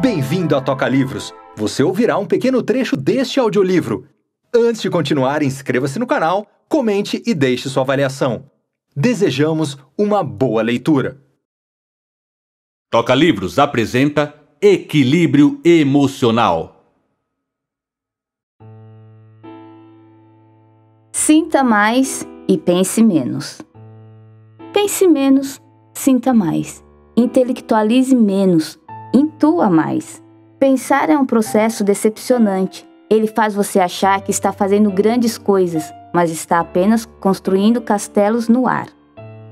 Bem-vindo à Toca Livros. Você ouvirá um pequeno trecho deste audiolivro. Antes de continuar, inscreva-se no canal, comente e deixe sua avaliação. Desejamos uma boa leitura. Toca Livros apresenta Equilíbrio Emocional. Sinta mais e pense menos. Pense menos, sinta mais. Intelectualize menos, Intua mais. Pensar é um processo decepcionante. Ele faz você achar que está fazendo grandes coisas, mas está apenas construindo castelos no ar.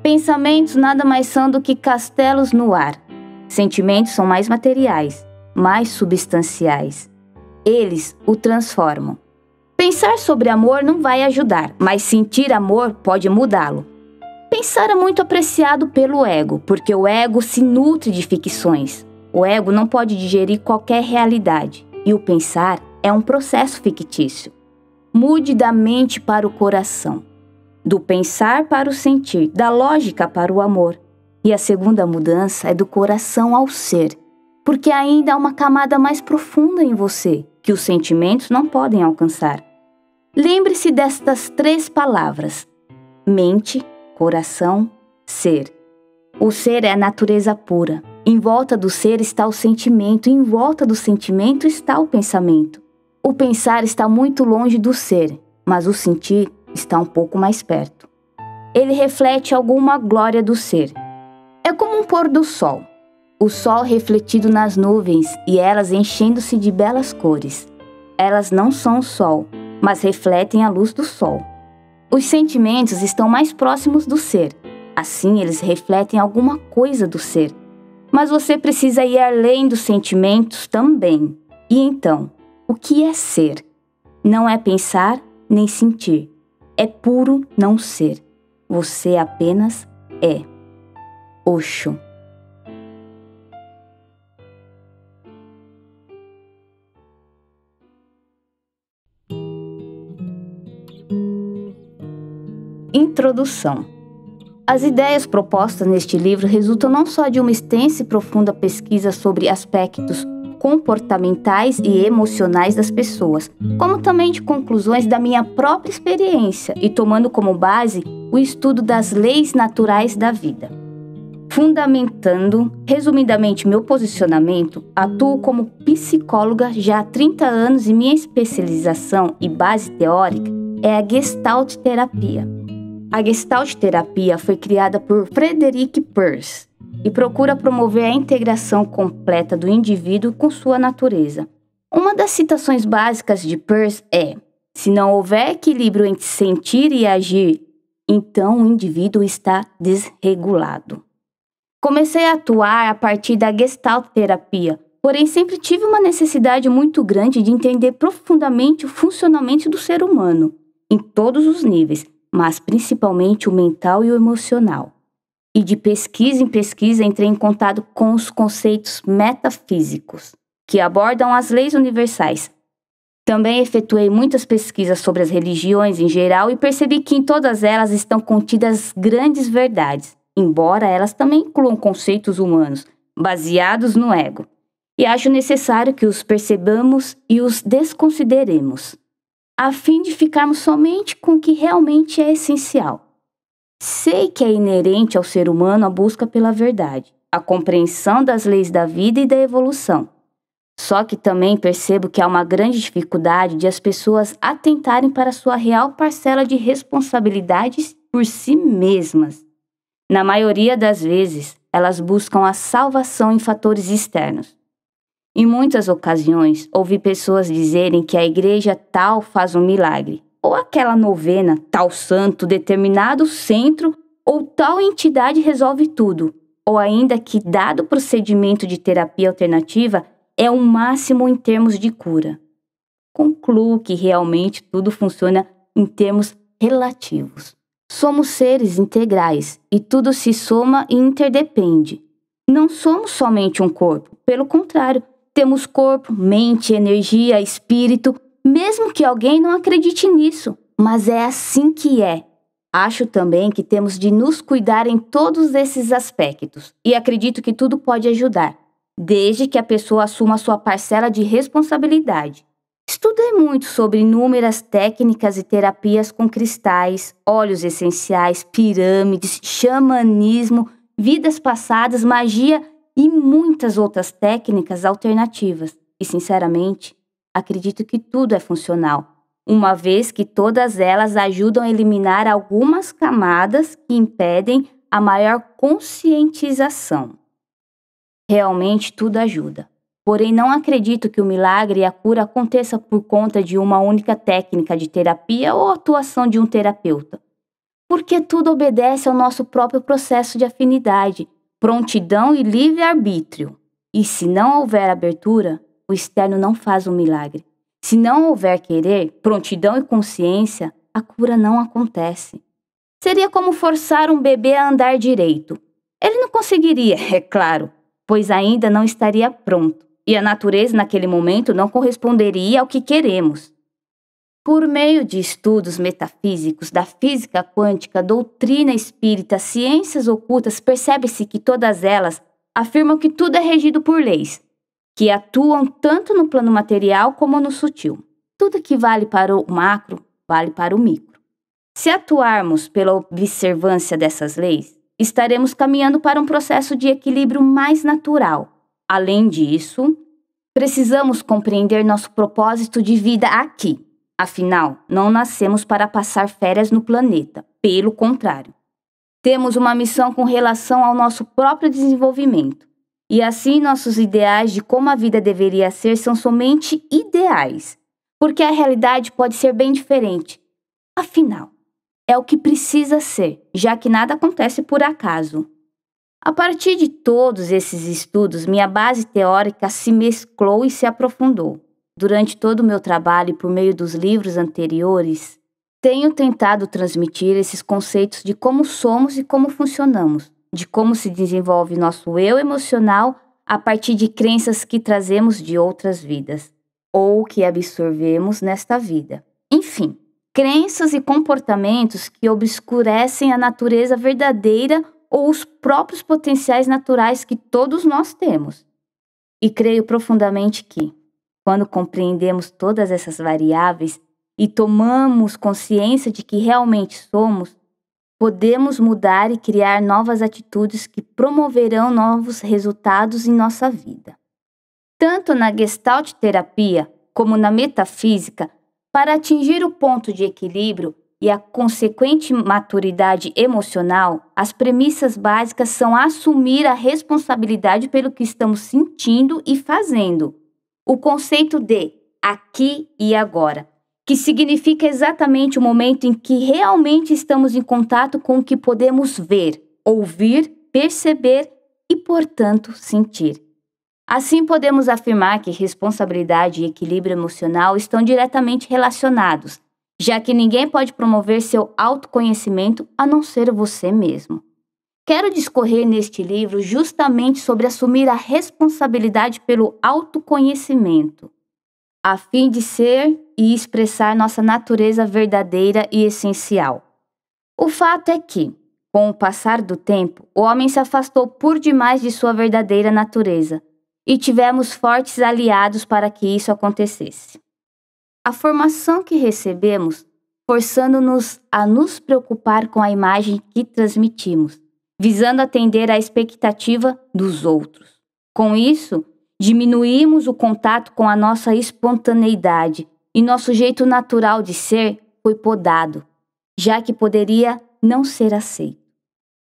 Pensamentos nada mais são do que castelos no ar. Sentimentos são mais materiais, mais substanciais. Eles o transformam. Pensar sobre amor não vai ajudar, mas sentir amor pode mudá-lo. Pensar é muito apreciado pelo ego, porque o ego se nutre de ficções. O ego não pode digerir qualquer realidade, e o pensar é um processo fictício. Mude da mente para o coração, do pensar para o sentir, da lógica para o amor. E a segunda mudança é do coração ao ser, porque ainda há uma camada mais profunda em você que os sentimentos não podem alcançar. Lembre-se destas três palavras: mente, coração, ser. O ser é a natureza pura, em volta do ser está o sentimento, em volta do sentimento está o pensamento. O pensar está muito longe do ser, mas o sentir está um pouco mais perto. Ele reflete alguma glória do ser. É como um pôr do sol. O sol refletido nas nuvens e elas enchendo-se de belas cores. Elas não são o sol, mas refletem a luz do sol. Os sentimentos estão mais próximos do ser. Assim, eles refletem alguma coisa do ser, mas você precisa ir além dos sentimentos também. E então, o que é ser? Não é pensar nem sentir. É puro não ser. Você apenas é. Oxo. Introdução as ideias propostas neste livro resultam não só de uma extensa e profunda pesquisa sobre aspectos comportamentais e emocionais das pessoas, como também de conclusões da minha própria experiência e tomando como base o estudo das leis naturais da vida. Fundamentando, resumidamente, meu posicionamento, atuo como psicóloga já há 30 anos e minha especialização e base teórica é a Gestalt terapia. A Gestalt terapia foi criada por Frederick Peirce e procura promover a integração completa do indivíduo com sua natureza. Uma das citações básicas de Peirce é: se não houver equilíbrio entre sentir e agir, então o indivíduo está desregulado. Comecei a atuar a partir da Gestalt terapia, porém sempre tive uma necessidade muito grande de entender profundamente o funcionamento do ser humano, em todos os níveis, mas principalmente o mental e o emocional. E de pesquisa em pesquisa entrei em contato com os conceitos metafísicos, que abordam as leis universais. Também efetuei muitas pesquisas sobre as religiões em geral e percebi que em todas elas estão contidas grandes verdades, embora elas também incluam conceitos humanos, baseados no ego. E acho necessário que os percebamos e os desconsideremos a fim de ficarmos somente com o que realmente é essencial. Sei que é inerente ao ser humano a busca pela verdade, a compreensão das leis da vida e da evolução. Só que também percebo que há uma grande dificuldade de as pessoas atentarem para sua real parcela de responsabilidades por si mesmas. Na maioria das vezes, elas buscam a salvação em fatores externos. Em muitas ocasiões, ouvi pessoas dizerem que a igreja tal faz um milagre, ou aquela novena, tal santo, determinado centro ou tal entidade resolve tudo, ou ainda que dado procedimento de terapia alternativa é o máximo em termos de cura. Concluo que realmente tudo funciona em termos relativos. Somos seres integrais e tudo se soma e interdepende. Não somos somente um corpo, pelo contrário, temos corpo, mente, energia, espírito, mesmo que alguém não acredite nisso, mas é assim que é. Acho também que temos de nos cuidar em todos esses aspectos e acredito que tudo pode ajudar, desde que a pessoa assuma sua parcela de responsabilidade. Estudei muito sobre inúmeras técnicas e terapias com cristais, óleos essenciais, pirâmides, xamanismo, vidas passadas, magia e muitas outras técnicas alternativas. E, sinceramente, acredito que tudo é funcional, uma vez que todas elas ajudam a eliminar algumas camadas que impedem a maior conscientização. Realmente tudo ajuda. Porém, não acredito que o milagre e a cura aconteça por conta de uma única técnica de terapia ou atuação de um terapeuta. Porque tudo obedece ao nosso próprio processo de afinidade prontidão e livre-arbítrio. E se não houver abertura, o externo não faz um milagre. Se não houver querer, prontidão e consciência, a cura não acontece. Seria como forçar um bebê a andar direito. Ele não conseguiria, é claro, pois ainda não estaria pronto, e a natureza naquele momento não corresponderia ao que queremos. Por meio de estudos metafísicos da física quântica, doutrina espírita, ciências ocultas, percebe-se que todas elas afirmam que tudo é regido por leis, que atuam tanto no plano material como no sutil. Tudo que vale para o macro vale para o micro. Se atuarmos pela observância dessas leis, estaremos caminhando para um processo de equilíbrio mais natural. Além disso, precisamos compreender nosso propósito de vida aqui Afinal, não nascemos para passar férias no planeta, pelo contrário. Temos uma missão com relação ao nosso próprio desenvolvimento. E assim, nossos ideais de como a vida deveria ser são somente ideais, porque a realidade pode ser bem diferente. Afinal, é o que precisa ser, já que nada acontece por acaso. A partir de todos esses estudos, minha base teórica se mesclou e se aprofundou durante todo o meu trabalho e por meio dos livros anteriores, tenho tentado transmitir esses conceitos de como somos e como funcionamos, de como se desenvolve nosso eu emocional a partir de crenças que trazemos de outras vidas ou que absorvemos nesta vida. Enfim, crenças e comportamentos que obscurecem a natureza verdadeira ou os próprios potenciais naturais que todos nós temos. E creio profundamente que, quando compreendemos todas essas variáveis e tomamos consciência de que realmente somos, podemos mudar e criar novas atitudes que promoverão novos resultados em nossa vida. Tanto na Gestalt terapia como na metafísica, para atingir o ponto de equilíbrio e a consequente maturidade emocional, as premissas básicas são assumir a responsabilidade pelo que estamos sentindo e fazendo, o conceito de aqui e agora, que significa exatamente o momento em que realmente estamos em contato com o que podemos ver, ouvir, perceber e, portanto, sentir. Assim, podemos afirmar que responsabilidade e equilíbrio emocional estão diretamente relacionados, já que ninguém pode promover seu autoconhecimento a não ser você mesmo. Quero discorrer neste livro justamente sobre assumir a responsabilidade pelo autoconhecimento, a fim de ser e expressar nossa natureza verdadeira e essencial. O fato é que, com o passar do tempo, o homem se afastou por demais de sua verdadeira natureza, e tivemos fortes aliados para que isso acontecesse. A formação que recebemos, forçando-nos a nos preocupar com a imagem que transmitimos, visando atender à expectativa dos outros. Com isso, diminuímos o contato com a nossa espontaneidade e nosso jeito natural de ser foi podado, já que poderia não ser aceito.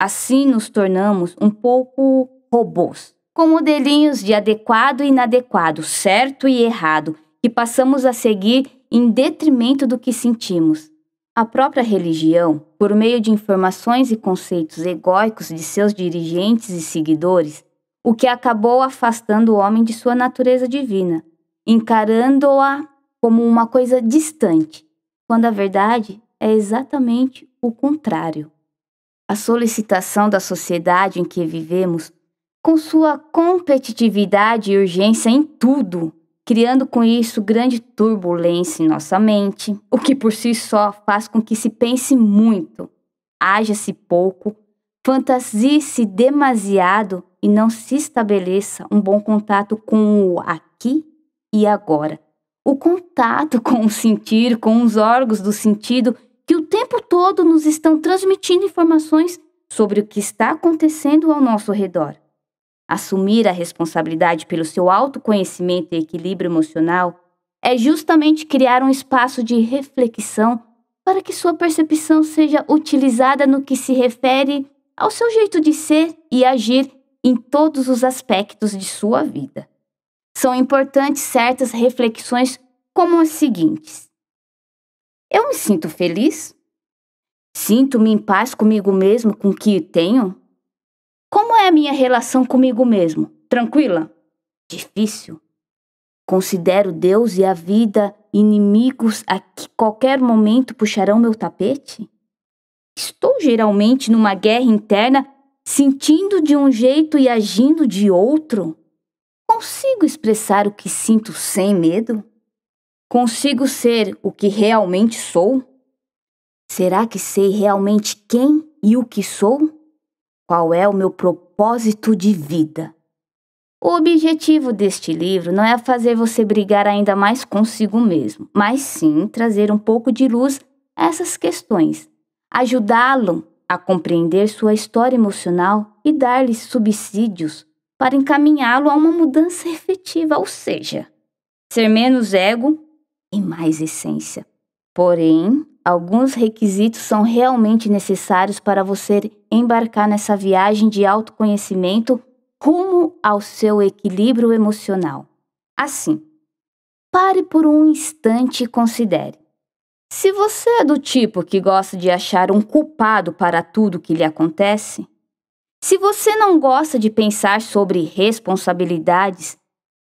Assim nos tornamos um pouco robôs, com modelinhos de adequado e inadequado, certo e errado, que passamos a seguir em detrimento do que sentimos. A própria religião, por meio de informações e conceitos egóicos de seus dirigentes e seguidores, o que acabou afastando o homem de sua natureza divina, encarando-a como uma coisa distante, quando a verdade é exatamente o contrário. A solicitação da sociedade em que vivemos, com sua competitividade e urgência em tudo, criando com isso grande turbulência em nossa mente, o que por si só faz com que se pense muito, haja-se pouco, fantasie-se demasiado e não se estabeleça um bom contato com o aqui e agora. O contato com o sentir, com os órgãos do sentido que o tempo todo nos estão transmitindo informações sobre o que está acontecendo ao nosso redor. Assumir a responsabilidade pelo seu autoconhecimento e equilíbrio emocional é justamente criar um espaço de reflexão para que sua percepção seja utilizada no que se refere ao seu jeito de ser e agir em todos os aspectos de sua vida. São importantes certas reflexões como as seguintes: Eu me sinto feliz? Sinto-me em paz comigo mesmo com o que tenho? Como é a minha relação comigo mesmo? Tranquila? Difícil. Considero Deus e a vida inimigos a que qualquer momento puxarão meu tapete? Estou geralmente numa guerra interna, sentindo de um jeito e agindo de outro? Consigo expressar o que sinto sem medo? Consigo ser o que realmente sou? Será que sei realmente quem e o que sou? qual é o meu propósito de vida. O objetivo deste livro não é fazer você brigar ainda mais consigo mesmo, mas sim trazer um pouco de luz a essas questões, ajudá-lo a compreender sua história emocional e dar-lhe subsídios para encaminhá-lo a uma mudança efetiva, ou seja, ser menos ego e mais essência. Porém, alguns requisitos são realmente necessários para você embarcar nessa viagem de autoconhecimento rumo ao seu equilíbrio emocional. Assim, pare por um instante e considere. Se você é do tipo que gosta de achar um culpado para tudo que lhe acontece, se você não gosta de pensar sobre responsabilidades,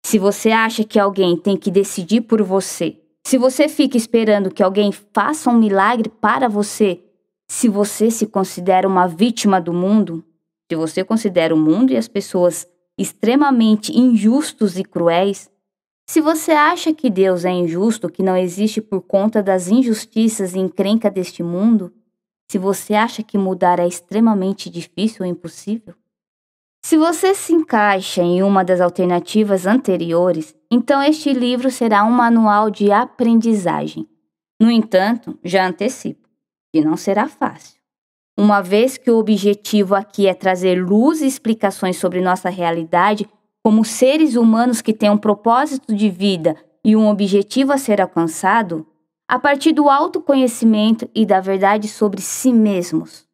se você acha que alguém tem que decidir por você se você fica esperando que alguém faça um milagre para você, se você se considera uma vítima do mundo, se você considera o mundo e as pessoas extremamente injustos e cruéis, se você acha que Deus é injusto, que não existe por conta das injustiças e encrenca deste mundo, se você acha que mudar é extremamente difícil ou impossível, se você se encaixa em uma das alternativas anteriores, então este livro será um manual de aprendizagem. No entanto, já antecipo que não será fácil. Uma vez que o objetivo aqui é trazer luz e explicações sobre nossa realidade como seres humanos que têm um propósito de vida e um objetivo a ser alcançado, a partir do autoconhecimento e da verdade sobre si mesmos.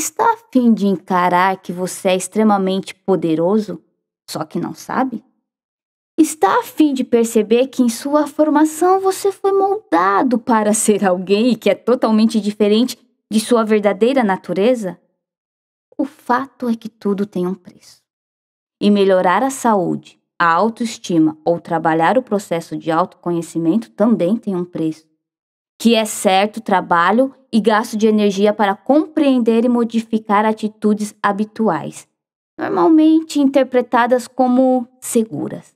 Está a fim de encarar que você é extremamente poderoso, só que não sabe? Está a fim de perceber que em sua formação você foi moldado para ser alguém que é totalmente diferente de sua verdadeira natureza? O fato é que tudo tem um preço. E melhorar a saúde, a autoestima ou trabalhar o processo de autoconhecimento também tem um preço que é certo trabalho e gasto de energia para compreender e modificar atitudes habituais, normalmente interpretadas como seguras,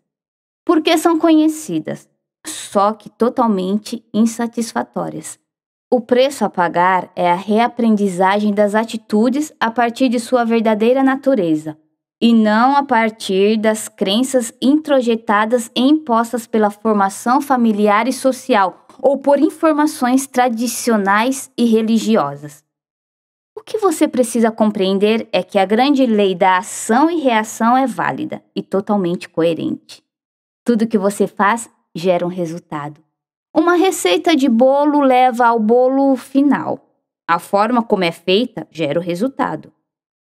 porque são conhecidas, só que totalmente insatisfatórias. O preço a pagar é a reaprendizagem das atitudes a partir de sua verdadeira natureza, e não a partir das crenças introjetadas e impostas pela formação familiar e social ou por informações tradicionais e religiosas. O que você precisa compreender é que a grande lei da ação e reação é válida e totalmente coerente. Tudo que você faz gera um resultado. Uma receita de bolo leva ao bolo final. A forma como é feita gera o resultado.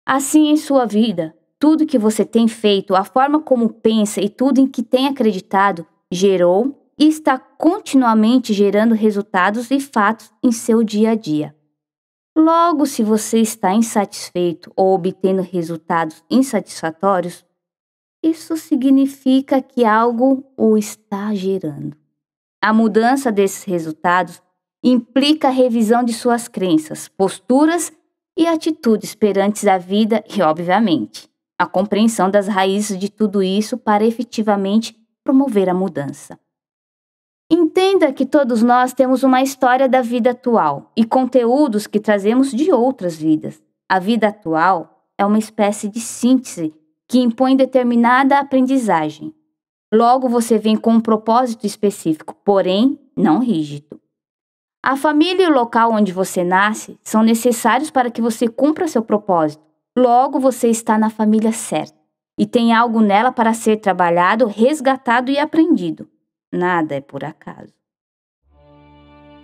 Assim em sua vida, tudo que você tem feito, a forma como pensa e tudo em que tem acreditado gerou e está continuamente gerando resultados e fatos em seu dia a dia. Logo, se você está insatisfeito ou obtendo resultados insatisfatórios, isso significa que algo o está gerando. A mudança desses resultados implica a revisão de suas crenças, posturas e atitudes perante a vida e, obviamente, a compreensão das raízes de tudo isso para efetivamente promover a mudança. Entenda que todos nós temos uma história da vida atual e conteúdos que trazemos de outras vidas. A vida atual é uma espécie de síntese que impõe determinada aprendizagem. Logo, você vem com um propósito específico, porém não rígido. A família e o local onde você nasce são necessários para que você cumpra seu propósito. Logo, você está na família certa e tem algo nela para ser trabalhado, resgatado e aprendido. Nada é por acaso.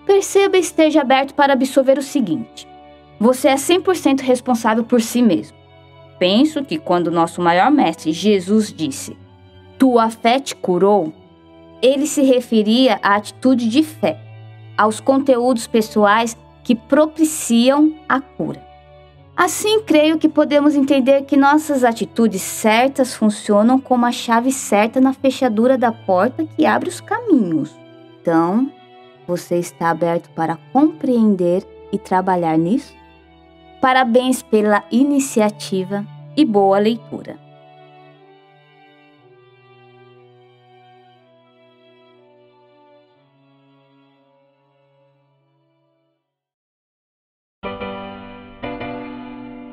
Perceba e esteja aberto para absorver o seguinte: você é 100% responsável por si mesmo. Penso que quando nosso maior mestre Jesus disse: "Tua fé te curou", ele se referia à atitude de fé, aos conteúdos pessoais que propiciam a cura. Assim, creio que podemos entender que nossas atitudes certas funcionam como a chave certa na fechadura da porta que abre os caminhos. Então, você está aberto para compreender e trabalhar nisso? Parabéns pela iniciativa e boa leitura!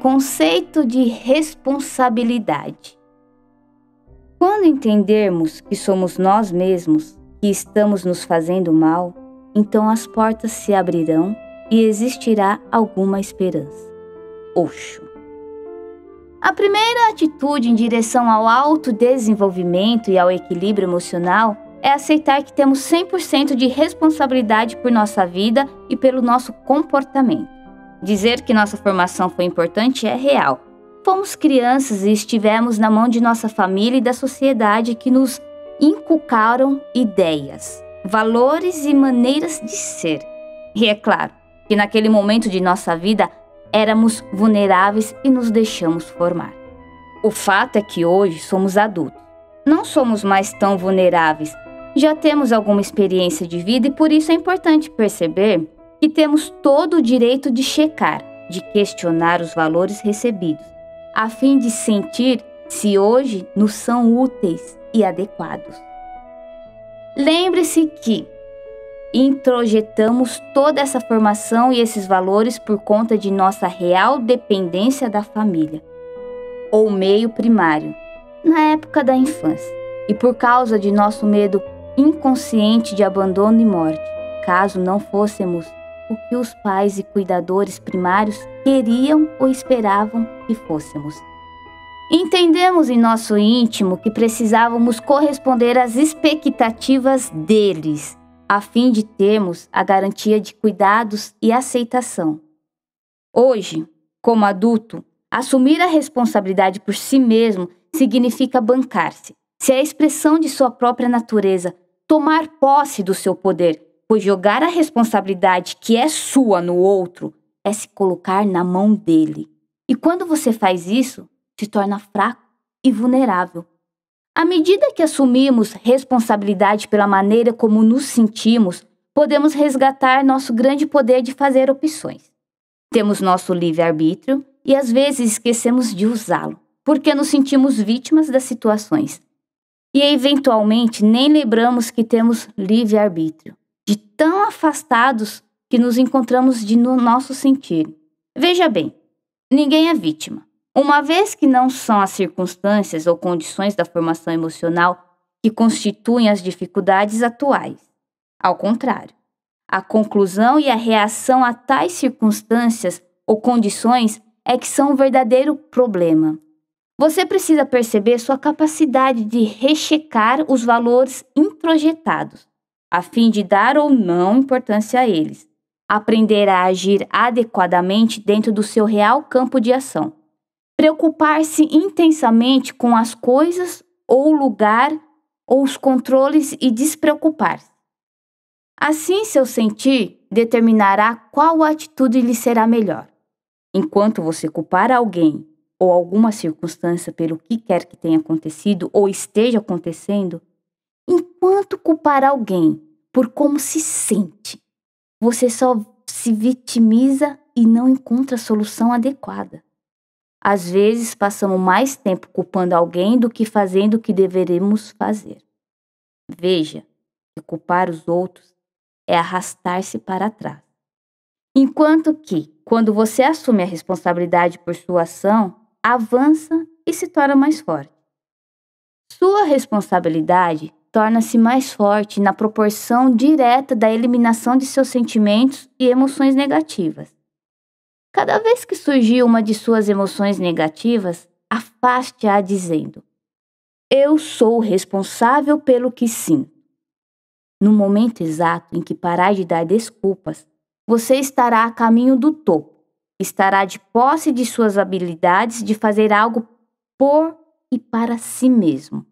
Conceito de responsabilidade. Quando entendermos que somos nós mesmos que estamos nos fazendo mal, então as portas se abrirão e existirá alguma esperança. Oxo. A primeira atitude em direção ao autodesenvolvimento e ao equilíbrio emocional é aceitar que temos 100% de responsabilidade por nossa vida e pelo nosso comportamento. Dizer que nossa formação foi importante é real. Fomos crianças e estivemos na mão de nossa família e da sociedade que nos inculcaram ideias, valores e maneiras de ser. E é claro que naquele momento de nossa vida éramos vulneráveis e nos deixamos formar. O fato é que hoje somos adultos. Não somos mais tão vulneráveis. Já temos alguma experiência de vida e por isso é importante perceber que temos todo o direito de checar, de questionar os valores recebidos, a fim de sentir se hoje nos são úteis e adequados. Lembre-se que introjetamos toda essa formação e esses valores por conta de nossa real dependência da família, ou meio primário, na época da infância, e por causa de nosso medo inconsciente de abandono e morte, caso não fôssemos o que os pais e cuidadores primários queriam ou esperavam que fôssemos. Entendemos em nosso íntimo que precisávamos corresponder às expectativas deles, a fim de termos a garantia de cuidados e aceitação. Hoje, como adulto, assumir a responsabilidade por si mesmo significa bancar-se, se é a expressão de sua própria natureza, tomar posse do seu poder, pois jogar a responsabilidade que é sua no outro é se colocar na mão dele. E quando você faz isso, se torna fraco e vulnerável. À medida que assumimos responsabilidade pela maneira como nos sentimos, podemos resgatar nosso grande poder de fazer opções. Temos nosso livre-arbítrio e às vezes esquecemos de usá-lo, porque nos sentimos vítimas das situações. E eventualmente nem lembramos que temos livre-arbítrio de tão afastados que nos encontramos de no nosso sentir. Veja bem, ninguém é vítima. Uma vez que não são as circunstâncias ou condições da formação emocional que constituem as dificuldades atuais. Ao contrário, a conclusão e a reação a tais circunstâncias ou condições é que são um verdadeiro problema. Você precisa perceber sua capacidade de rechecar os valores introjetados, a fim de dar ou não importância a eles. aprender a agir adequadamente dentro do seu real campo de ação. Preocupar-se intensamente com as coisas ou lugar ou os controles e despreocupar-se. Assim, seu sentir determinará qual atitude lhe será melhor. Enquanto você culpar alguém ou alguma circunstância pelo que quer que tenha acontecido ou esteja acontecendo, Quanto culpar alguém por como se sente, você só se vitimiza e não encontra a solução adequada. Às vezes passamos mais tempo culpando alguém do que fazendo o que deveremos fazer. Veja que culpar os outros é arrastar-se para trás. Enquanto que, quando você assume a responsabilidade por sua ação, avança e se torna mais forte. Sua responsabilidade torna-se mais forte na proporção direta da eliminação de seus sentimentos e emoções negativas. Cada vez que surgir uma de suas emoções negativas, afaste-a dizendo: Eu sou responsável pelo que sim. No momento exato em que parar de dar desculpas, você estará a caminho do topo, estará de posse de suas habilidades de fazer algo por e para si mesmo.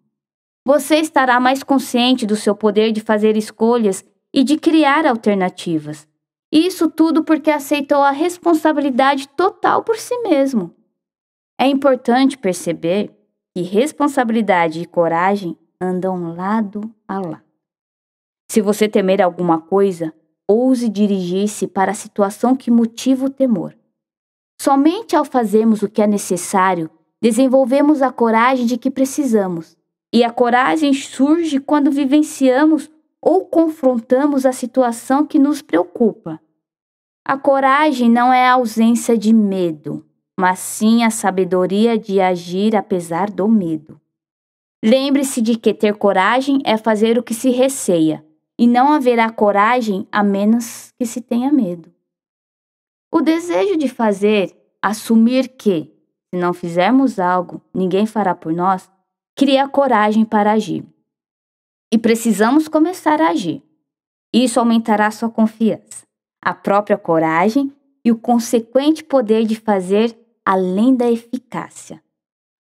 Você estará mais consciente do seu poder de fazer escolhas e de criar alternativas. Isso tudo porque aceitou a responsabilidade total por si mesmo. É importante perceber que responsabilidade e coragem andam lado a lado. Se você temer alguma coisa, ouse dirigir-se para a situação que motiva o temor. Somente ao fazermos o que é necessário, desenvolvemos a coragem de que precisamos. E a coragem surge quando vivenciamos ou confrontamos a situação que nos preocupa. A coragem não é a ausência de medo, mas sim a sabedoria de agir apesar do medo. Lembre-se de que ter coragem é fazer o que se receia, e não haverá coragem a menos que se tenha medo. O desejo de fazer, assumir que, se não fizermos algo, ninguém fará por nós, cria coragem para agir. E precisamos começar a agir. Isso aumentará sua confiança, a própria coragem e o consequente poder de fazer além da eficácia.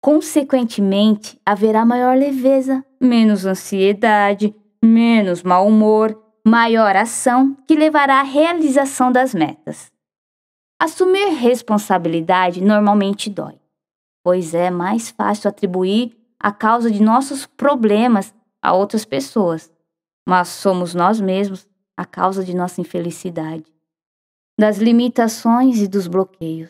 Consequentemente, haverá maior leveza, menos ansiedade, menos mau humor, maior ação que levará à realização das metas. Assumir responsabilidade normalmente dói, pois é mais fácil atribuir a causa de nossos problemas a outras pessoas, mas somos nós mesmos a causa de nossa infelicidade, das limitações e dos bloqueios.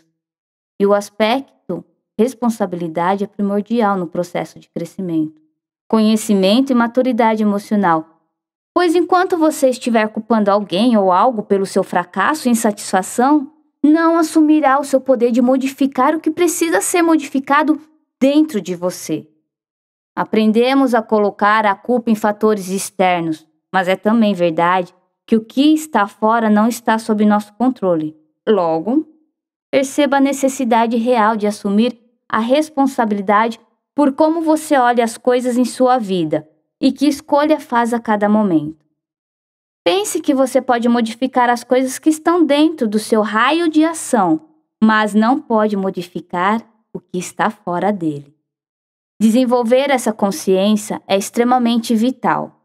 E o aspecto responsabilidade é primordial no processo de crescimento, conhecimento e maturidade emocional. Pois enquanto você estiver culpando alguém ou algo pelo seu fracasso e insatisfação, não assumirá o seu poder de modificar o que precisa ser modificado dentro de você. Aprendemos a colocar a culpa em fatores externos, mas é também verdade que o que está fora não está sob nosso controle. Logo, perceba a necessidade real de assumir a responsabilidade por como você olha as coisas em sua vida e que escolha faz a cada momento. Pense que você pode modificar as coisas que estão dentro do seu raio de ação, mas não pode modificar o que está fora dele. Desenvolver essa consciência é extremamente vital.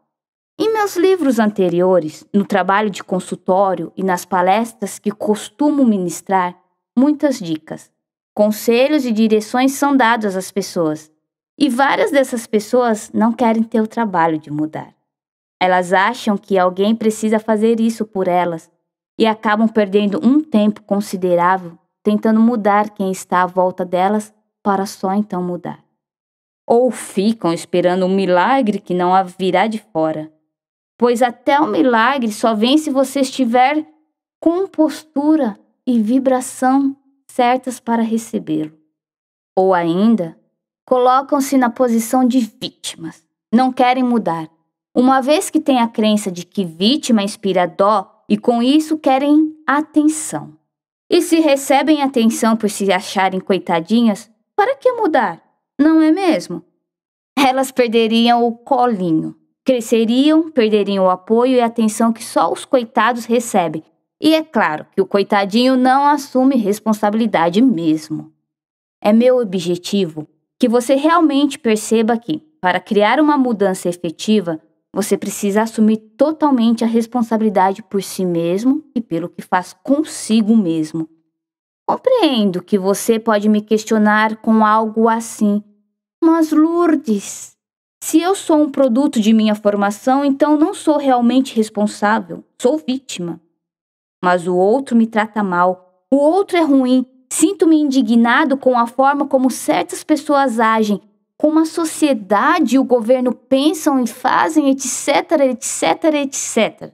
Em meus livros anteriores, no trabalho de consultório e nas palestras que costumo ministrar, muitas dicas, conselhos e direções são dados às pessoas. E várias dessas pessoas não querem ter o trabalho de mudar. Elas acham que alguém precisa fazer isso por elas e acabam perdendo um tempo considerável tentando mudar quem está à volta delas para só então mudar ou ficam esperando um milagre que não virá de fora. Pois até o milagre só vem se você estiver com postura e vibração certas para recebê-lo. Ou ainda, colocam-se na posição de vítimas, não querem mudar, uma vez que têm a crença de que vítima inspira dó e com isso querem atenção. E se recebem atenção por se acharem coitadinhas, para que mudar? não é mesmo? Elas perderiam o colinho, cresceriam, perderiam o apoio e atenção que só os coitados recebem. E é claro que o coitadinho não assume responsabilidade mesmo. É meu objetivo que você realmente perceba que, para criar uma mudança efetiva, você precisa assumir totalmente a responsabilidade por si mesmo e pelo que faz consigo mesmo. Compreendo que você pode me questionar com algo assim, mas, Lourdes, se eu sou um produto de minha formação, então não sou realmente responsável, sou vítima. Mas o outro me trata mal, o outro é ruim, sinto-me indignado com a forma como certas pessoas agem, como a sociedade e o governo pensam e fazem, etc, etc, etc.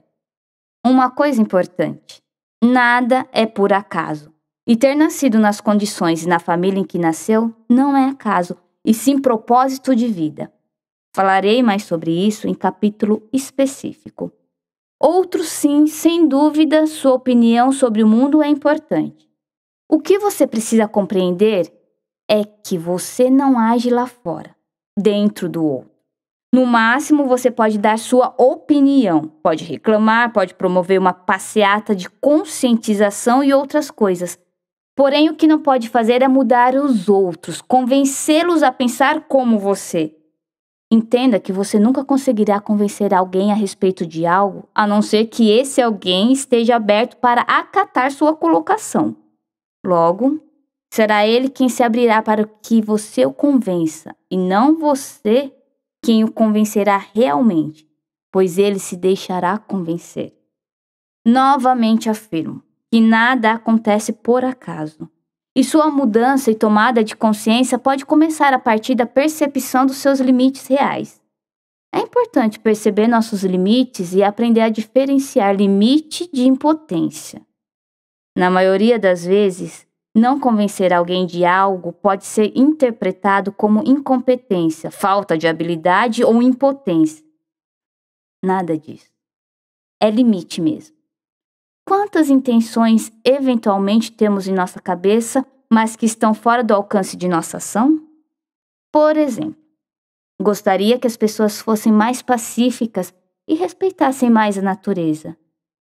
Uma coisa importante: nada é por acaso. E ter nascido nas condições e na família em que nasceu não é acaso e sim propósito de vida. Falarei mais sobre isso em capítulo específico. Outro sim, sem dúvida, sua opinião sobre o mundo é importante. O que você precisa compreender é que você não age lá fora, dentro do outro. No máximo, você pode dar sua opinião, pode reclamar, pode promover uma passeata de conscientização e outras coisas, Porém, o que não pode fazer é mudar os outros, convencê-los a pensar como você. Entenda que você nunca conseguirá convencer alguém a respeito de algo, a não ser que esse alguém esteja aberto para acatar sua colocação. Logo, será ele quem se abrirá para que você o convença, e não você quem o convencerá realmente, pois ele se deixará convencer. Novamente afirmo: que nada acontece por acaso. E sua mudança e tomada de consciência pode começar a partir da percepção dos seus limites reais. É importante perceber nossos limites e aprender a diferenciar limite de impotência. Na maioria das vezes, não convencer alguém de algo pode ser interpretado como incompetência, falta de habilidade ou impotência. Nada disso. É limite mesmo quantas intenções eventualmente temos em nossa cabeça, mas que estão fora do alcance de nossa ação? Por exemplo, gostaria que as pessoas fossem mais pacíficas e respeitassem mais a natureza.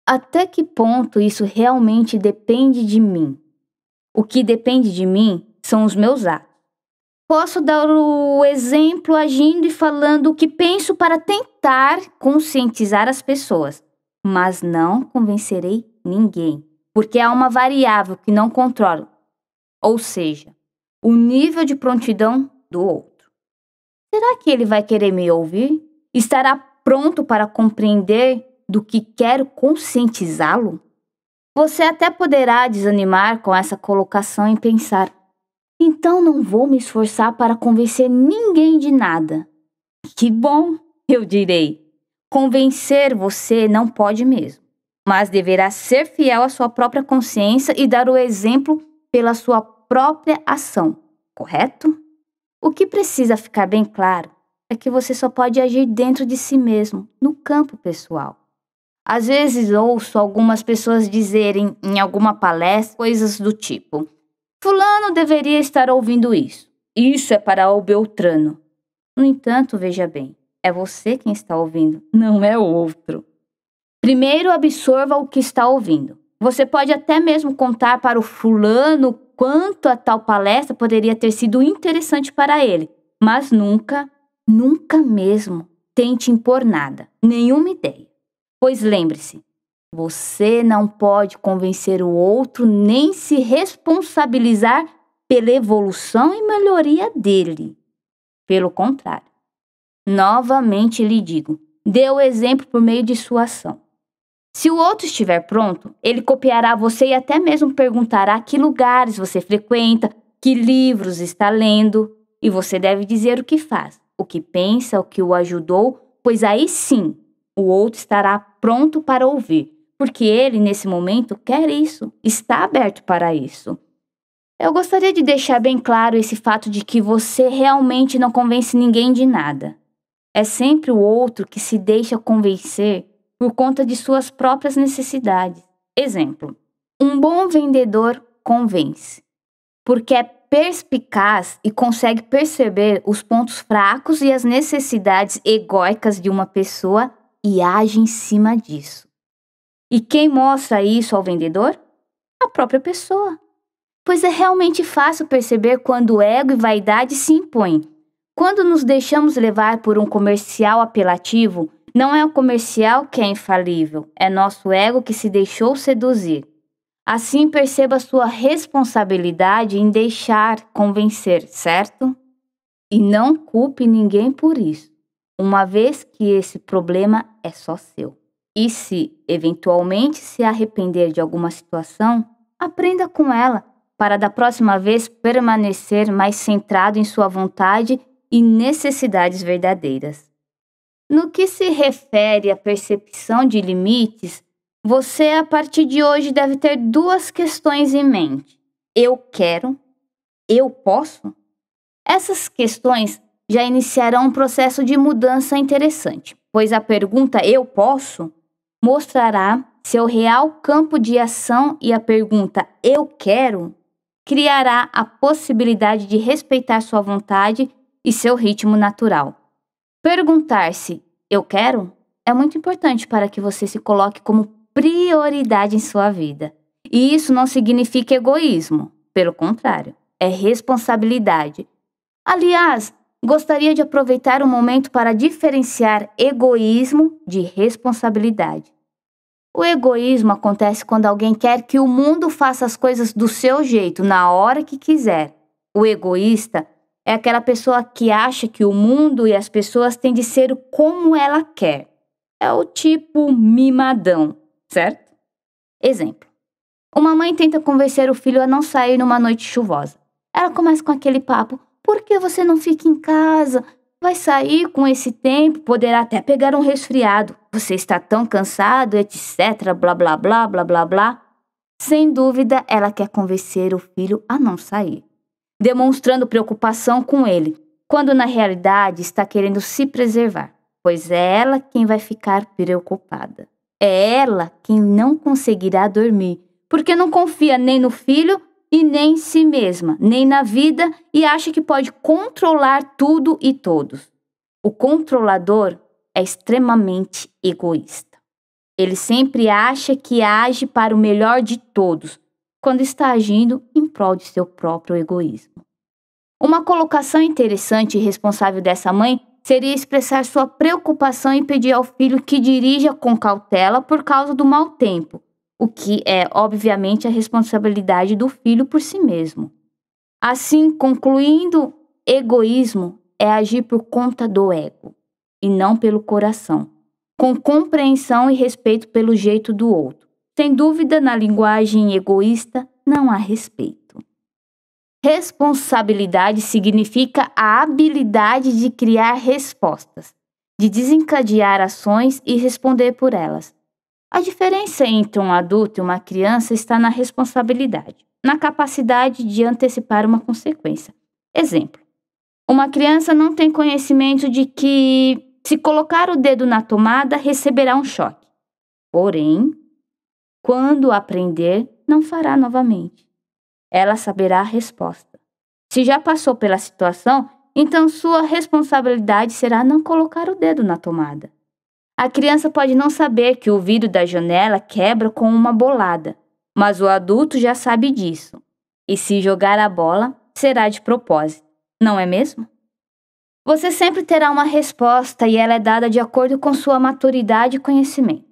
Até que ponto isso realmente depende de mim? O que depende de mim são os meus atos. Posso dar o exemplo agindo e falando o que penso para tentar conscientizar as pessoas, mas não convencerei ninguém, porque há uma variável que não controlo, ou seja, o nível de prontidão do outro. Será que ele vai querer me ouvir? Estará pronto para compreender do que quero conscientizá-lo? Você até poderá desanimar com essa colocação e pensar: então não vou me esforçar para convencer ninguém de nada. Que bom, eu direi. Convencer você não pode mesmo, mas deverá ser fiel à sua própria consciência e dar o exemplo pela sua própria ação, correto? O que precisa ficar bem claro é que você só pode agir dentro de si mesmo, no campo pessoal. Às vezes ouço algumas pessoas dizerem em alguma palestra coisas do tipo: Fulano deveria estar ouvindo isso. Isso é para o Beltrano. No entanto, veja bem, é você quem está ouvindo, não é o outro. Primeiro, absorva o que está ouvindo. Você pode até mesmo contar para o fulano quanto a tal palestra poderia ter sido interessante para ele, mas nunca, nunca mesmo tente impor nada, nenhuma ideia. Pois lembre-se, você não pode convencer o outro nem se responsabilizar pela evolução e melhoria dele. Pelo contrário, Novamente lhe digo: dê o exemplo por meio de sua ação. Se o outro estiver pronto, ele copiará você e até mesmo perguntará que lugares você frequenta, que livros está lendo, e você deve dizer o que faz, o que pensa, o que o ajudou, pois aí sim o outro estará pronto para ouvir, porque ele, nesse momento, quer isso, está aberto para isso. Eu gostaria de deixar bem claro esse fato de que você realmente não convence ninguém de nada. É sempre o outro que se deixa convencer por conta de suas próprias necessidades. Exemplo: um bom vendedor convence, porque é perspicaz e consegue perceber os pontos fracos e as necessidades egóicas de uma pessoa e age em cima disso. E quem mostra isso ao vendedor? A própria pessoa. Pois é realmente fácil perceber quando ego e vaidade se impõem quando nos deixamos levar por um comercial apelativo, não é o comercial que é infalível, é nosso ego que se deixou seduzir. Assim, perceba sua responsabilidade em deixar convencer, certo? E não culpe ninguém por isso, uma vez que esse problema é só seu. E se, eventualmente, se arrepender de alguma situação, aprenda com ela para da próxima vez permanecer mais centrado em sua vontade e necessidades verdadeiras. No que se refere à percepção de limites, você a partir de hoje deve ter duas questões em mente: eu quero, eu posso? Essas questões já iniciarão um processo de mudança interessante, pois a pergunta eu posso mostrará seu real campo de ação e a pergunta eu quero criará a possibilidade de respeitar sua vontade e seu ritmo natural. Perguntar-se: Eu quero? é muito importante para que você se coloque como prioridade em sua vida. E isso não significa egoísmo, pelo contrário, é responsabilidade. Aliás, gostaria de aproveitar o um momento para diferenciar egoísmo de responsabilidade. O egoísmo acontece quando alguém quer que o mundo faça as coisas do seu jeito, na hora que quiser. O egoísta é aquela pessoa que acha que o mundo e as pessoas têm de ser como ela quer. É o tipo mimadão, certo? Exemplo: Uma mãe tenta convencer o filho a não sair numa noite chuvosa. Ela começa com aquele papo: por que você não fica em casa? Vai sair com esse tempo, poderá até pegar um resfriado. Você está tão cansado, etc. Blá blá blá blá blá blá. Sem dúvida, ela quer convencer o filho a não sair demonstrando preocupação com ele, quando na realidade está querendo se preservar, pois é ela quem vai ficar preocupada. É ela quem não conseguirá dormir, porque não confia nem no filho e nem em si mesma, nem na vida e acha que pode controlar tudo e todos. O controlador é extremamente egoísta. Ele sempre acha que age para o melhor de todos, quando está agindo em prol de seu próprio egoísmo. Uma colocação interessante e responsável dessa mãe seria expressar sua preocupação e pedir ao filho que dirija com cautela por causa do mau tempo, o que é, obviamente, a responsabilidade do filho por si mesmo. Assim, concluindo, egoísmo é agir por conta do ego e não pelo coração, com compreensão e respeito pelo jeito do outro. Sem dúvida, na linguagem egoísta não há respeito. Responsabilidade significa a habilidade de criar respostas, de desencadear ações e responder por elas. A diferença entre um adulto e uma criança está na responsabilidade, na capacidade de antecipar uma consequência. Exemplo: uma criança não tem conhecimento de que, se colocar o dedo na tomada, receberá um choque. Porém, quando aprender, não fará novamente. Ela saberá a resposta. Se já passou pela situação, então sua responsabilidade será não colocar o dedo na tomada. A criança pode não saber que o vidro da janela quebra com uma bolada, mas o adulto já sabe disso. E se jogar a bola, será de propósito, não é mesmo? Você sempre terá uma resposta e ela é dada de acordo com sua maturidade e conhecimento.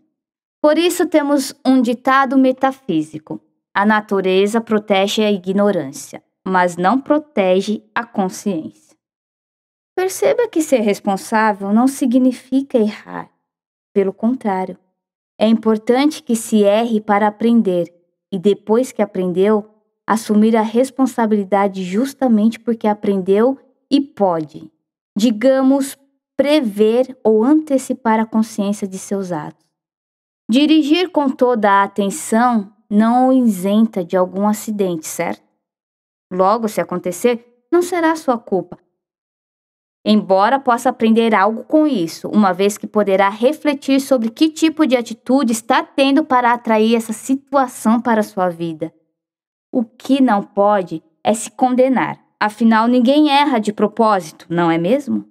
Por isso temos um ditado metafísico: a natureza protege a ignorância, mas não protege a consciência. Perceba que ser responsável não significa errar. Pelo contrário, é importante que se erre para aprender e, depois que aprendeu, assumir a responsabilidade justamente porque aprendeu e pode, digamos, prever ou antecipar a consciência de seus atos. Dirigir com toda a atenção não o isenta de algum acidente, certo? Logo, se acontecer, não será sua culpa. Embora possa aprender algo com isso, uma vez que poderá refletir sobre que tipo de atitude está tendo para atrair essa situação para sua vida. O que não pode é se condenar. Afinal, ninguém erra de propósito, não é mesmo?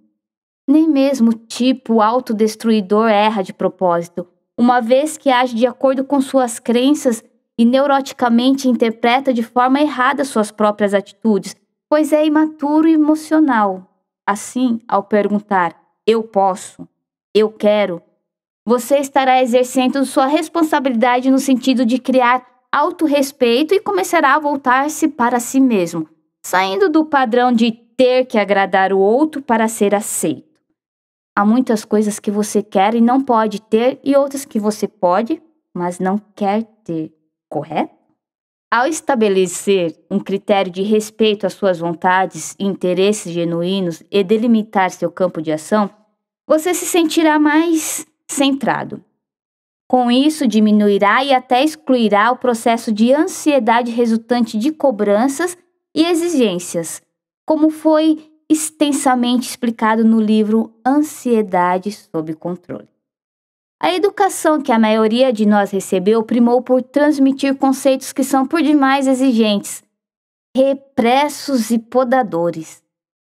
Nem mesmo o tipo autodestruidor erra de propósito uma vez que age de acordo com suas crenças e neuroticamente interpreta de forma errada suas próprias atitudes, pois é imaturo e emocional. Assim, ao perguntar eu posso, eu quero, você estará exercendo sua responsabilidade no sentido de criar autorrespeito e começará a voltar-se para si mesmo, saindo do padrão de ter que agradar o outro para ser aceito. Há muitas coisas que você quer e não pode ter, e outras que você pode, mas não quer ter, correto? Ao estabelecer um critério de respeito às suas vontades e interesses genuínos e delimitar seu campo de ação, você se sentirá mais centrado. Com isso, diminuirá e até excluirá o processo de ansiedade resultante de cobranças e exigências, como foi extensamente explicado no livro Ansiedade sob Controle. A educação que a maioria de nós recebeu primou por transmitir conceitos que são por demais exigentes, repressos e podadores.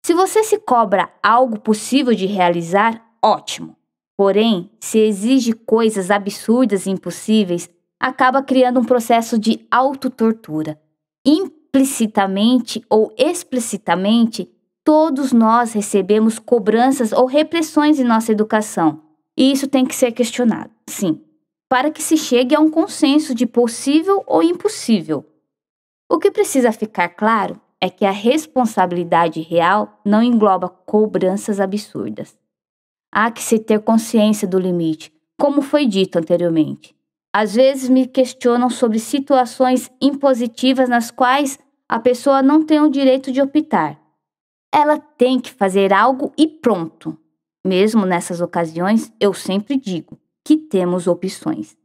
Se você se cobra algo possível de realizar, ótimo. Porém, se exige coisas absurdas e impossíveis, acaba criando um processo de autotortura. Implicitamente ou explicitamente, Todos nós recebemos cobranças ou repressões em nossa educação, e isso tem que ser questionado, sim, para que se chegue a um consenso de possível ou impossível. O que precisa ficar claro é que a responsabilidade real não engloba cobranças absurdas. Há que se ter consciência do limite, como foi dito anteriormente. Às vezes me questionam sobre situações impositivas nas quais a pessoa não tem o direito de optar ela tem que fazer algo e pronto. Mesmo nessas ocasiões, eu sempre digo que temos opções.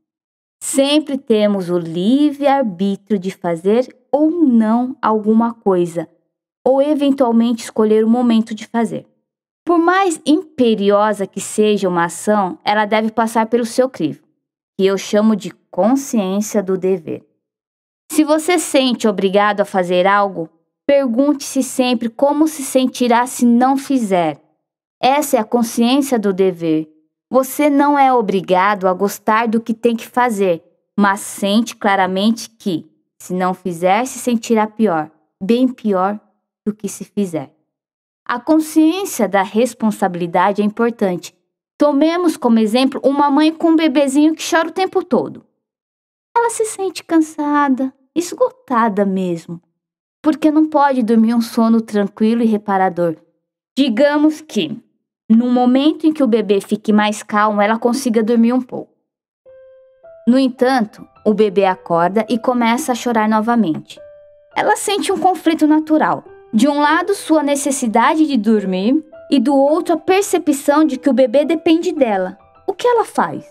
Sempre temos o livre-arbítrio de fazer ou não alguma coisa, ou eventualmente escolher o momento de fazer. Por mais imperiosa que seja uma ação, ela deve passar pelo seu crivo, que eu chamo de consciência do dever. Se você sente obrigado a fazer algo, Pergunte-se sempre como se sentirá se não fizer. Essa é a consciência do dever. Você não é obrigado a gostar do que tem que fazer, mas sente claramente que, se não fizer, se sentirá pior, bem pior do que se fizer. A consciência da responsabilidade é importante. Tomemos como exemplo uma mãe com um bebezinho que chora o tempo todo. Ela se sente cansada, esgotada mesmo porque não pode dormir um sono tranquilo e reparador. Digamos que, no momento em que o bebê fique mais calmo, ela consiga dormir um pouco. No entanto, o bebê acorda e começa a chorar novamente. Ela sente um conflito natural. De um lado, sua necessidade de dormir, e do outro, a percepção de que o bebê depende dela. O que ela faz?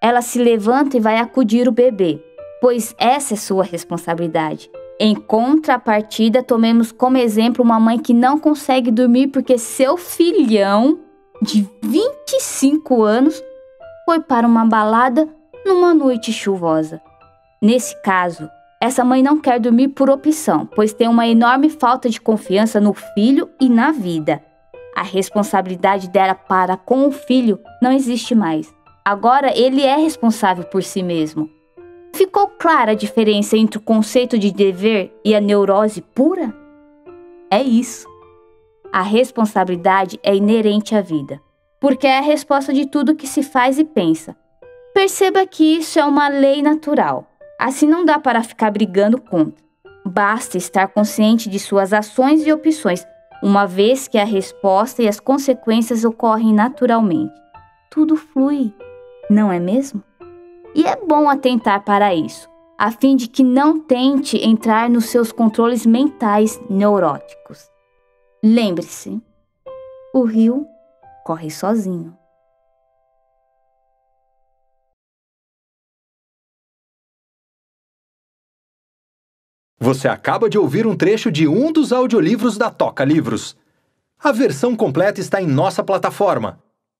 Ela se levanta e vai acudir o bebê, pois essa é sua responsabilidade. Em contrapartida, tomemos como exemplo uma mãe que não consegue dormir porque seu filhão de 25 anos foi para uma balada numa noite chuvosa. Nesse caso, essa mãe não quer dormir por opção, pois tem uma enorme falta de confiança no filho e na vida. A responsabilidade dela para com o filho não existe mais. Agora ele é responsável por si mesmo. Ficou clara a diferença entre o conceito de dever e a neurose pura? É isso. A responsabilidade é inerente à vida, porque é a resposta de tudo que se faz e pensa. Perceba que isso é uma lei natural. Assim não dá para ficar brigando contra. Basta estar consciente de suas ações e opções, uma vez que a resposta e as consequências ocorrem naturalmente. Tudo flui, não é mesmo? E é bom atentar para isso, a fim de que não tente entrar nos seus controles mentais neuróticos. Lembre-se, o rio corre sozinho. Você acaba de ouvir um trecho de um dos audiolivros da Toca Livros. A versão completa está em nossa plataforma